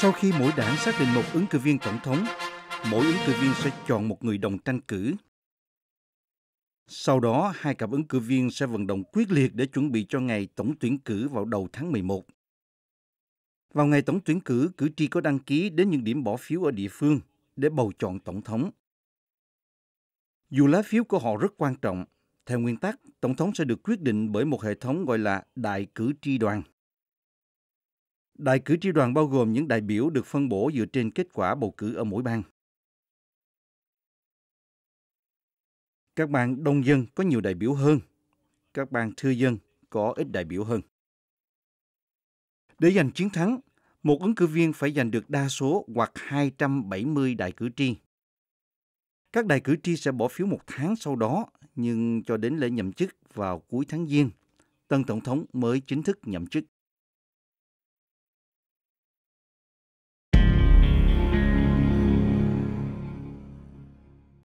Sau khi mỗi đảng xác định một ứng cử viên tổng thống, mỗi ứng cử viên sẽ chọn một người đồng tranh cử. Sau đó, hai cặp ứng cử viên sẽ vận động quyết liệt để chuẩn bị cho ngày tổng tuyển cử vào đầu tháng 11. Vào ngày tổng tuyển cử, cử tri có đăng ký đến những điểm bỏ phiếu ở địa phương để bầu chọn tổng thống. Dù lá phiếu của họ rất quan trọng, theo nguyên tắc, tổng thống sẽ được quyết định bởi một hệ thống gọi là đại cử tri đoàn. Đại cử tri đoàn bao gồm những đại biểu được phân bổ dựa trên kết quả bầu cử ở mỗi bang. Các bang đông dân có nhiều đại biểu hơn, các bang thư dân có ít đại biểu hơn. Để giành chiến thắng, một ứng cử viên phải giành được đa số hoặc 270 đại cử tri. Các đại cử tri sẽ bỏ phiếu một tháng sau đó, nhưng cho đến lễ nhậm chức vào cuối tháng Giêng, tân tổng thống mới chính thức nhậm chức.